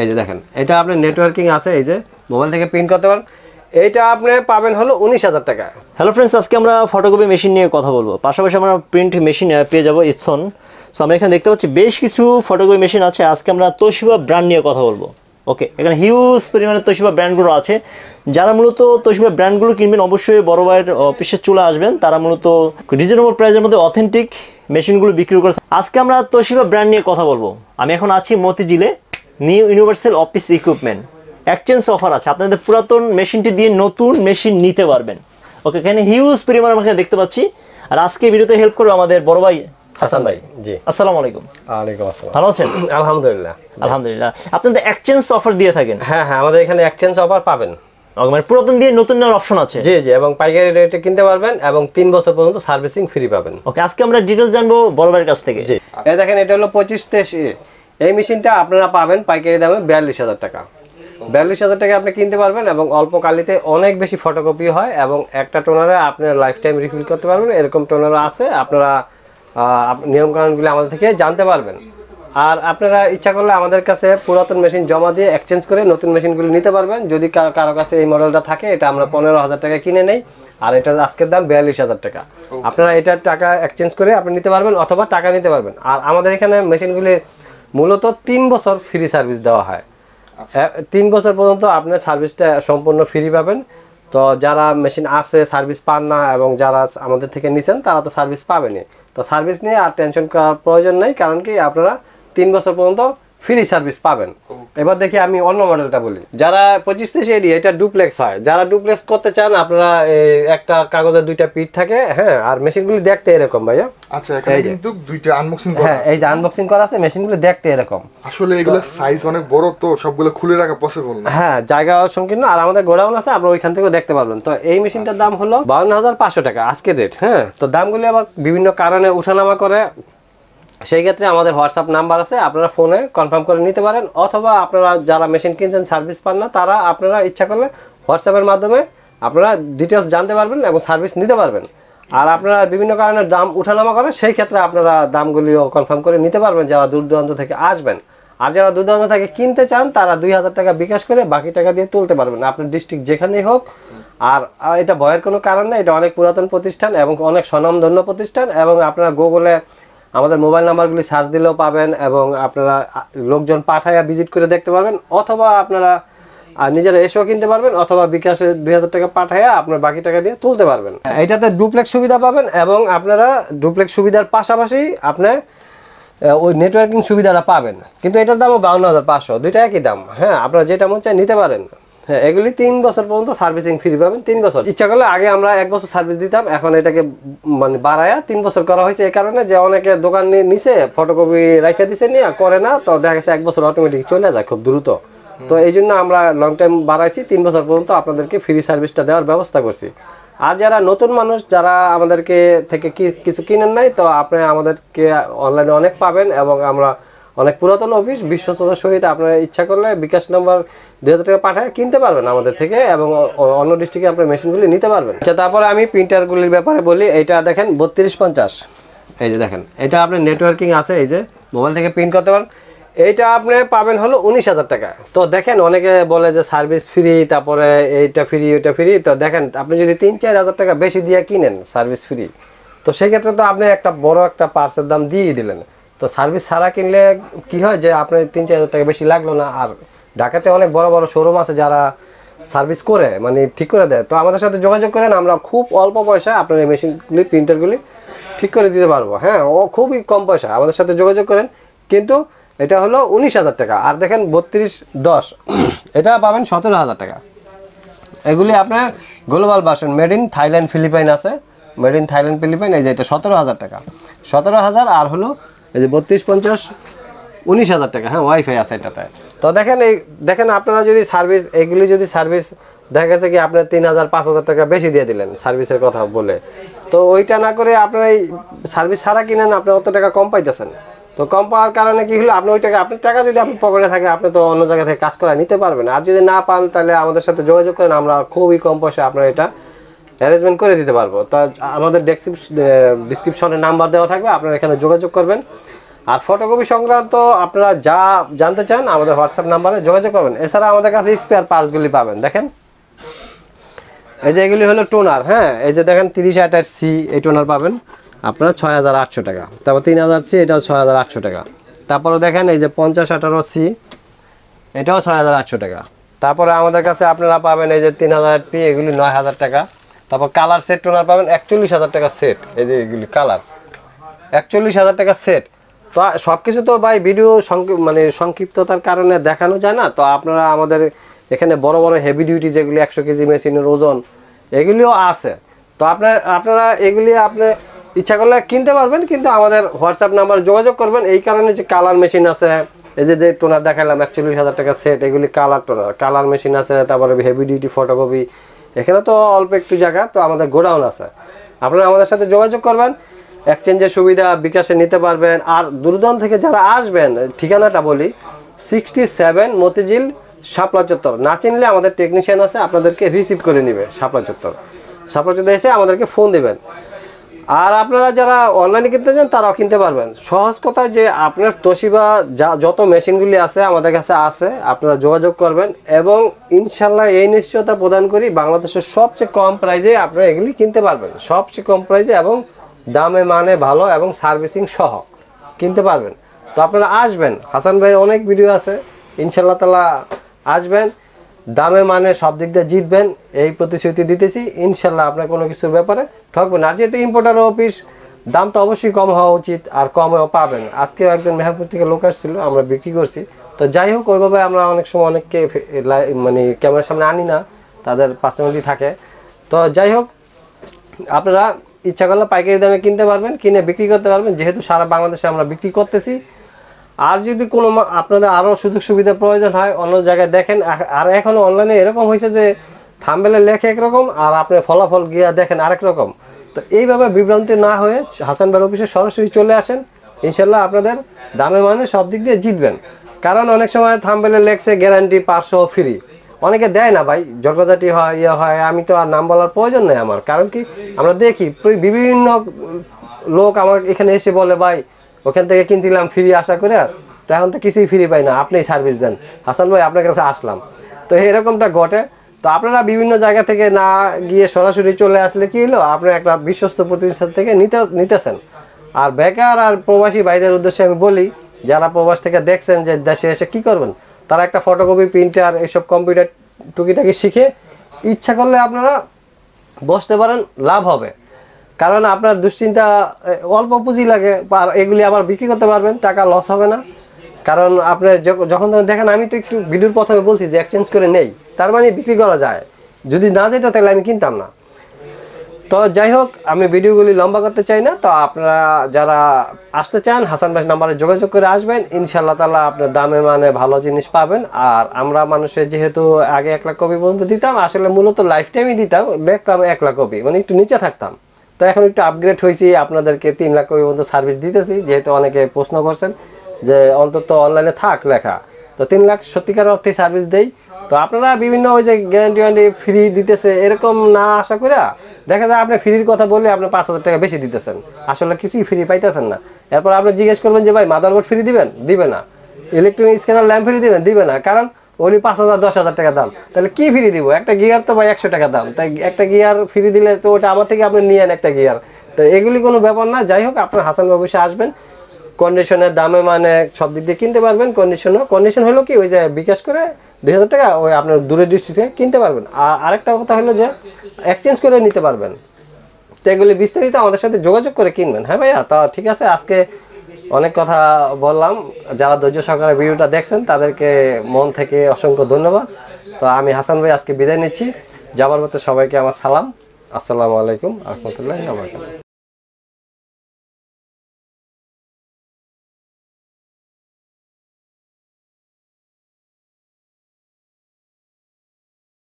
এই যে দেখেন এটা আপনি নেটওয়ার্কিং আছে এই যে মোবাইল থেকে প্রিন্ট করতে পারেন এইটা আপনি পাবেন হলো উনিশ হাজার টাকা হ্যালো ফ্রেন্ডস আজকে আমরা ফটোকপি মেশিন নিয়ে কথা বলবো পাশাপাশি আমরা প্রিন্ট মেশিন পেয়ে যাবো ইপসন সো আমরা এখানে দেখতে পাচ্ছি বেশ কিছু ফটোকপি মেশিন আছে আজকে আমরা তোশিবা ব্র্যান্ড নিয়ে কথা বলবো ওকে এখানে হিউজ পরিমাণে তোশিবা ব্র্যান্ডগুলো আছে যারা মূলত তোশিবা ব্র্যান্ডগুলো কিনবেন অবশ্যই বড় ভাইয়ের অফিসে চলে আসবেন তারা মূলত রিজনেবল প্রাইসের মধ্যে অথেন্টিক মেশিনগুলো বিক্রি করে আজকে আমরা তোশিবা ব্র্যান্ড নিয়ে কথা বলবো আমি এখন আছি মতিঝিলে new universal office equipment exchange offer আছে আপনাদের পুরাতন মেশিনটি দিয়ে নতুন মেশিন নিতে পারবেন ওকে এখানে হিউজ পরিমাণ আমরা দেখতে পাচ্ছি আর আজকে ভিডিওতে হেল্প করবে আমাদের বড় ভাই হাসান ভাই জি আসসালামু আলাইকুম আলাইকুম আসসালাম ভালো আছেন আলহামদুলিল্লাহ আলহামদুলিল্লাহ তো এক্সচেঞ্জ অফার দিয়ে থাকেন হ্যাঁ হ্যাঁ আমাদের এখানে এক্সচেঞ্জ অফার পাবেন মানে পুরাতন দিয়ে নতুন নেওয়ার অপশন আছে জি জি এবং পাইকারি রেটে কিনতে পারবেন এবং তিন বছর পর্যন্ত সার্ভিসিং ফ্রি পাবেন ওকে আজকে আমরা ডিটেল জানবো বড় ভাইয়ের কাছ থেকে জি এই দেখেন এটা হলো পঁচিশ তেইশ এই মেশিনটা আপনারা পাবেন পাইকারি দামে বিয়াল্লিশ হাজার টাকা বিয়াল্লিশ হাজার টাকা আপনি কিনতে পারবেন এবং অল্প কালিতে অনেক বেশি ফটোকপি হয় এবং একটা টোনারে আপনার লাইফ টাইম রিফিল করতে পারবেন এরকম টোনার আছে আপনারা নিয়মকানুনগুলি আমাদের থেকে জানতে পারবেন আর আপনারা ইচ্ছা করলে আমাদের কাছে পুরাতন মেশিন জমা দিয়ে এক্সচেঞ্জ করে নতুন মেশিনগুলি নিতে পারবেন যদি কারো কাছে এই মডেলটা থাকে এটা আমরা পনেরো হাজার টাকা কিনে নেই আর এটার আজকের দাম বিয়াল্লিশ হাজার টাকা আপনারা এটার টাকা এক্সচেঞ্জ করে আপনি নিতে পারবেন অথবা টাকা নিতে পারবেন আর আমাদের এখানে মেশিনগুলি মূলত তিন বছর ফ্রি সার্ভিস দেওয়া হয় আচ্ছা। তিন বছর পর্যন্ত আপনার সার্ভিসটা সম্পূর্ণ ফ্রি পাবেন তো যারা মেশিন আছে সার্ভিস পান না এবং যারা আমাদের থেকে নিছেন তারা তো সার্ভিস পাবেনি তো সার্ভিস নিয়ে আর টেনশন করার প্রয়োজন নেই কারণ কি আপনারা তিন বছর পর্যন্ত ফ্রি সার্ভিস পাবেন এবার দেখি আমি অন্য মডেলটা বলি যারা পঁচিশ তিরিশ এরিয়া এটা ডুপ্লেক্স হয় যারা ডুপ্লেক্স করতে চান আপনারা একটা কাগজের দুইটা পিঠ থাকে হ্যাঁ আর মেশিনগুলি দেখতে এরকম ভাইয়া আনবক্সিং আচ্ছা, করা হ্যাঁ দেখতে এরকম আসলে এগুলো সাইজ অনেক বড় তো সবগুলো খুলে রাখা হ্যাঁ জায়গা আর আমাদের গোডাউন আছে ওইখান দেখতে পারবেন তো এই মেশিনটার আচ্ছা। দাম হলো হাজার পাঁচশো টাকা আজকে হ্যাঁ তো আবার বিভিন্ন কারণে উঠানামা করে সেই ক্ষেত্রে আমাদের হোয়াটসঅ্যাপ নাম্বার আছে আপনারা ফোনে কনফার্ম করে নিতে পারেন অথবা আপনারা যারা মেশিন কিনছেন সার্ভিস পান না তারা আপনারা ইচ্ছা করলে হোয়াটসঅ্যাপের মাধ্যমে আপনারা ডিটেলস জানতে পারবেন এবং সার্ভিস নিতে পারবেন আর আপনারা বিভিন্ন কারণে দাম উঠানামা করেন সেই ক্ষেত্রে আপনারা দামগুলিও কনফার্ম করে নিতে পারবেন যারা দূর দূরান্ত থেকে আসবেন আর যারা দূর দূরান্ত থেকে কিনতে চান তারা দুই হাজার টাকা বিকাশ করে বাকি টাকা দিয়ে তুলতে পারবেন আপনার ডিস্ট্রিক্ট যেখানেই হোক আর এটা ভয়ের কোনো কারণ নেই এটা অনেক পুরাতন প্রতিষ্ঠান এবং অনেক স্বনামধন্য প্রতিষ্ঠান এবং আপনারা গুগলে আমাদের মোবাইল নাম্বারগুলি সার্চ দিলেও পাবেন এবং আপনারা লোকজন পাঠায়া ভিজিট করে দেখতে পারবেন অথবা আপনারা আর নিজেরা এসেও কিনতে পারবেন অথবা বিকাশে দুই হাজার টাকা পাঠাইয়া আপনার বাকি টাকা দিয়ে তুলতে পারবেন এটাতে ডুপ্লেক্স সুবিধা পাবেন এবং আপনারা ডুপ্লেক্স সুবিধার পাশাপাশি আপনার ওই নেটওয়ার্কিং সুবিধাটা পাবেন কিন্তু এটার দামও বাউন্ন হাজার পাঁচশো দুইটা একই দাম হ্যাঁ আপনারা যেটা মন চায় নিতে পারেন হ্যাঁ এগুলি তিন বছর পর্যন্ত সার্ভিসিং ফ্রি পাবেন তিন বছর ইচ্ছা করলে আগে আমরা এক বছর সার্ভিস দিতাম এখন এটাকে মানে বাড়ায়া তিন বছর করা হয়েছে এই কারণে যে অনেকে দোকান নিয়ে নিচে ফটোকপি রেখে দিছে নিয়ে করে না তো দেখা গেছে এক বছর অটোমেটিক চলে যায় খুব দ্রুত তো এই জন্য আমরা লং টাইম বাড়াইছি তিন বছর পর্যন্ত আপনাদেরকে ফ্রি সার্ভিসটা দেওয়ার ব্যবস্থা করছি আর যারা নতুন মানুষ যারা আমাদেরকে থেকে কিছু কিনেন নাই তো আপনি আমাদেরকে অনলাইনে অনেক পাবেন এবং আমরা অনেক পুরাতন অফিস বিশ্বস্ততার সহিত আপনারা ইচ্ছা করলে বিকাশ নাম্বার দু হাজার টাকা পাঠায় কিনতে পারবেন আমাদের থেকে এবং অন্য ডিস্ট্রিক্টে আপনার মেশিনগুলি নিতে পারবেন আচ্ছা তারপরে আমি প্রিন্টারগুলির ব্যাপারে বলি এটা দেখেন বত্রিশ পঞ্চাশ এই যে দেখেন এটা আপনার নেটওয়ার্কিং আছে এই যে মোবাইল থেকে প্রিন্ট করতে পারেন এইটা আপনি পাবেন হলো উনিশ হাজার টাকা তো দেখেন অনেকে বলে যে সার্ভিস ফ্রি তারপরে এইটা ফ্রি ওইটা ফ্রি তো দেখেন আপনি যদি তিন চার হাজার টাকা বেশি দিয়ে কিনেন সার্ভিস ফ্রি তো সেক্ষেত্রে তো আপনি একটা বড় একটা পার্সের দাম দিয়ে দিলেন তো সার্ভিস ছাড়া কিনলে কি হয় যে আপনার তিন চার হাজার টাকা বেশি লাগলো না আর ঢাকাতে অনেক বড় বড় শোরুম আছে যারা সার্ভিস করে মানে ঠিক করে দেয় তো আমাদের সাথে যোগাযোগ করেন আমরা খুব অল্প পয়সায় আপনার এই মেশিনগুলি প্রিন্টারগুলি ঠিক করে দিতে পারবো হ্যাঁ ও খুবই কম পয়সা আমাদের সাথে যোগাযোগ করেন কিন্তু এটা হলো উনিশ হাজার টাকা আর দেখেন বত্রিশ দশ এটা পাবেন সতেরো হাজার টাকা এগুলি আপনার গ্লোবাল বাসন মেড ইন থাইল্যান্ড ফিলিপাইন আছে মেড ইন থাইল্যান্ড ফিলিপাইন এই যে এটা সতেরো হাজার টাকা সতেরো হাজার আর হলো এই যে বত্রিশ পঞ্চাশ উনিশ হাজার টাকা হ্যাঁ ওয়াইফাই আছে এটাতে তো দেখেন এই দেখেন আপনারা যদি সার্ভিস এগুলি যদি সার্ভিস দেখা গেছে কি আপনার তিন হাজার পাঁচ হাজার টাকা বেশি দিয়ে দিলেন সার্ভিসের কথা বলে তো ওইটা না করে আপনারা এই সার্ভিস ছাড়া কিনেন আপনি অত টাকা কম পাইতেছেন তো কম পাওয়ার কারণে কি হলো আপনি ওই টাকা আপনার টাকা যদি আপনি পকেটে থাকে আপনি তো অন্য জায়গা থেকে কাজ করা নিতে পারবেন আর যদি না পান তাহলে আমাদের সাথে যোগাযোগ করেন আমরা খুবই কম পয়সা আপনার এটা অ্যারেঞ্জমেন্ট করে দিতে পারবো তা আমাদের ডিসক্রিপশনে নাম্বার দেওয়া থাকবে আপনারা এখানে যোগাযোগ করবেন আর ফটোকপি সংক্রান্ত আপনারা যা জানতে চান আমাদের হোয়াটসঅ্যাপ নাম্বারে যোগাযোগ করবেন এছাড়া আমাদের কাছে স্পেয়ার পার্টসগুলি পাবেন দেখেন এই যে এগুলি হলো টোনার হ্যাঁ এই যে দেখেন তিরিশ হাজার সি এই টোনার পাবেন আপনারা ছয় হাজার আটশো টাকা তারপর তিন হাজার সি এটাও ছয় হাজার আটশো টাকা তারপরে দেখেন এই যে পঞ্চাশ আঠারো সি এটাও ছয় হাজার আটশো টাকা তারপরে আমাদের কাছে আপনারা পাবেন এই যে তিন হাজার পি এগুলি নয় হাজার টাকা তারপর কালার সেট টোনার পাবেন একচল্লিশ হাজার টাকা সেট এই যে এগুলি কালার একচল্লিশ হাজার টাকা সেট তো সব কিছু তো ভাই ভিডিও মানে সংক্ষিপ্ততার কারণে দেখানো যায় না তো আপনারা আমাদের এখানে বড় বড় হেভি ডিউটি যেগুলি একশো কেজি মেশিনের ওজন এগুলিও আছে তো আপনার আপনারা এগুলি আপনি ইচ্ছা করলে কিনতে পারবেন কিন্তু আমাদের হোয়াটসঅ্যাপ নাম্বার যোগাযোগ করবেন এই কারণে যে কালার মেশিন আছে এই যে টোনার দেখালাম একচল্লিশ হাজার টাকা সেট এগুলি কালার টোনার কালার মেশিন আছে তারপরে হেভি ডিউটি ফটোকপি এখানে তো অল্প একটু জায়গা তো আমাদের গোডাউন আছে আপনারা আমাদের সাথে যোগাযোগ করবেন এক্সচেঞ্জের সুবিধা বিকাশে নিতে পারবেন আর দূরদূরান্ত থেকে যারা আসবেন ঠিকানাটা বলি সিক্সটি সেভেন মতিঝিল শাপলা চত্বর না চিনলে আমাদের টেকনিশিয়ান আছে আপনাদেরকে রিসিভ করে নেবে শাপলা চত্বর শাপলা চত্বর এসে আমাদেরকে ফোন দেবেন আর আপনারা যারা অনলাইনে কিনতে চান তারাও কিনতে পারবেন সহজ কথা যে আপনার তোশিবা যা যত মেশিনগুলি আছে আমাদের কাছে আছে আপনারা যোগাযোগ করবেন এবং ইনশাল্লাহ এই নিশ্চয়তা প্রদান করি বাংলাদেশের সবচেয়ে কম প্রাইজে আপনারা এগুলি কিনতে পারবেন সবচেয়ে কম প্রাইজে এবং দামে মানে ভালো এবং সার্ভিসিং সহ কিনতে পারবেন তো আপনারা আসবেন হাসান ভাইয়ের অনেক ভিডিও আছে ইনশাল্লাহ তালা আসবেন দামে মানে সব দিক দিয়ে জিতবেন এই প্রতিশ্রুতি দিতেছি ইনশাল্লাহ আপনার কোনো কিছুর ব্যাপারে ঠকবেন আর যেহেতু ইম্পোর্টার অফিস দাম তো অবশ্যই কম হওয়া উচিত আর কমেও পাবেন আজকেও একজন মেহাপুর থেকে লোক আসছিল আমরা বিক্রি করছি তো যাই হোক ওইভাবে আমরা অনেক সময় অনেককে মানে ক্যামেরার সামনে আনি না তাদের পার্সোনালিটি থাকে তো যাই হোক আপনারা ইচ্ছা করলে পাইকারি দামে কিনতে পারবেন কিনে বিক্রি করতে পারবেন যেহেতু সারা বাংলাদেশে আমরা বিক্রি করতেছি আর যদি কোনো আপনাদের আরও সুযোগ সুবিধা প্রয়োজন হয় অন্য জায়গায় দেখেন আর এখন অনলাইনে এরকম হয়েছে যে থামবেলে লেখে একরকম আর আপনি ফলাফল গিয়া দেখেন আরেক রকম তো এইভাবে বিভ্রান্তি না হয়ে হাসান ভাই অফিসে সরাসরি চলে আসেন ইনশাল্লাহ আপনাদের দামে মানে সব দিক দিয়ে জিতবেন কারণ অনেক সময় থামবেলে লেখছে গ্যারান্টি পাঁচশো ফ্রি অনেকে দেয় না ভাই জটবাজাটি হয় ইয়ে হয় আমি তো আর নাম বলার প্রয়োজন নেই আমার কারণ কি আমরা দেখি বিভিন্ন লোক আমার এখানে এসে বলে ভাই ওখান থেকে কিনছিলাম ফ্রি আশা করে তো এখন তো কিছুই ফ্রি পাই না আপনি সার্ভিস দেন হাসান ভাই আপনার কাছে আসলাম তো এরকমটা ঘটে তো আপনারা বিভিন্ন জায়গা থেকে না গিয়ে সরাসরি চলে আসলে কি হলো আপনার একটা বিশ্বস্ত প্রতিষ্ঠান থেকে নিতে নিতেছেন আর বেকার আর প্রবাসী ভাইদের উদ্দেশ্যে আমি বলি যারা প্রবাস থেকে দেখছেন যে দেশে এসে কি করবেন তারা একটা ফটোকপি প্রিন্টার এইসব কম্পিউটার টুকিটাকি শিখে ইচ্ছা করলে আপনারা বসতে পারেন লাভ হবে কারণ আপনার দুশ্চিন্তা অল্প পুঁজি লাগে আর এগুলি আবার বিক্রি করতে পারবেন টাকা লস হবে না কারণ আপনার যখন দেখেন আমি তো একটু ভিডিওর প্রথমে বলছি যে এক্সচেঞ্জ করে নেই তার মানে বিক্রি করা যায় যদি না যেত তাহলে আমি কিনতাম না তো যাই হোক আমি ভিডিওগুলি লম্বা করতে চাই না তো আপনারা যারা আসতে চান হাসান ভাই নাম্বারে যোগাযোগ করে আসবেন ইনশাল্লাহ তালা আপনার দামে মানে ভালো জিনিস পাবেন আর আমরা মানুষের যেহেতু আগে এক লাখ কপি পর্যন্ত দিতাম আসলে মূলত লাইফ টাইমই দিতাম দেখতাম এক লাখ কপি মানে একটু নিচে থাকতাম তো এখন একটু আপগ্রেড হয়েছি আপনাদেরকে তিন লাখ কপি পর্যন্ত সার্ভিস দিতেছি যেহেতু অনেকে প্রশ্ন করছেন যে অন্তত অনলাইনে থাক লেখা তো তিন লাখ সত্যিকার অর্থে সার্ভিস দেই তো আপনারা বিভিন্ন ওই যে গ্যারান্টি ওয়ান্টি ফ্রি দিতেছে এরকম না আশা করে দেখা যায় আপনি ফ্রির কথা বললে আপনি পাঁচ হাজার টাকা বেশি দিতেছেন আসলে কিছুই ফ্রি পাইতেছেন না এরপর আপনি জিজ্ঞেস করবেন যে ভাই মাদারবোর্ড ফ্রি দিবেন দিবে না ইলেকট্রনিক স্ক্যানার ল্যাম্প ফ্রি দিবেন দিবে না কারণ উনি পাঁচ হাজার দশ হাজার টাকা দাম তাহলে কি ফ্রি দিব একটা গিয়ার তো ভাই একশো টাকা দাম তাই একটা গিয়ার ফ্রি দিলে তো ওটা আমার থেকে আপনি নিয়ে একটা গিয়ার তো এগুলি কোনো ব্যাপার না যাই হোক আপনার হাসান বাবুসে আসবেন কন্ডিশনের দামে মানে সব দিক দিয়ে কিনতে পারবেন কন্ডিশনও কন্ডিশন হলো কি ওই যে বিকাশ করে দুই হাজার টাকা ওই আপনার দূরের ডিস্ট্রিক্ট থেকে কিনতে পারবেন আর আরেকটা কথা হলো যে এক্সচেঞ্জ করে নিতে পারবেন তো এগুলি বিস্তারিত আমাদের সাথে যোগাযোগ করে কিনবেন হ্যাঁ ভাইয়া তা ঠিক আছে আজকে অনেক কথা বললাম যারা ধৈর্য সহকারে ভিডিওটা দেখছেন তাদেরকে মন থেকে অসংখ্য ধন্যবাদ তো আমি হাসান ভাই আজকে বিদায় নিচ্ছি যাবার মতো সবাইকে আমার সালাম আসসালামু আলাইকুম আহমতুল্লাহ